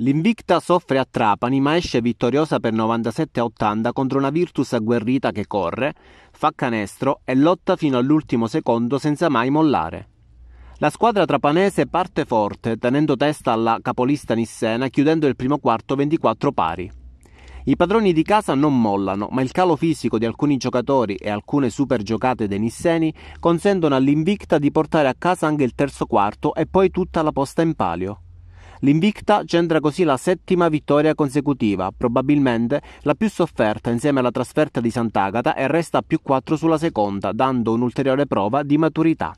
L'Invicta soffre a Trapani ma esce vittoriosa per 97-80 contro una Virtus agguerrita che corre, fa canestro e lotta fino all'ultimo secondo senza mai mollare. La squadra trapanese parte forte, tenendo testa alla capolista Nissena, chiudendo il primo quarto 24 pari. I padroni di casa non mollano, ma il calo fisico di alcuni giocatori e alcune super giocate dei Nisseni consentono all'Invicta di portare a casa anche il terzo quarto e poi tutta la posta in palio. L'invicta centra così la settima vittoria consecutiva, probabilmente la più sofferta insieme alla trasferta di Sant'Agata e resta a più 4 sulla seconda, dando un'ulteriore prova di maturità.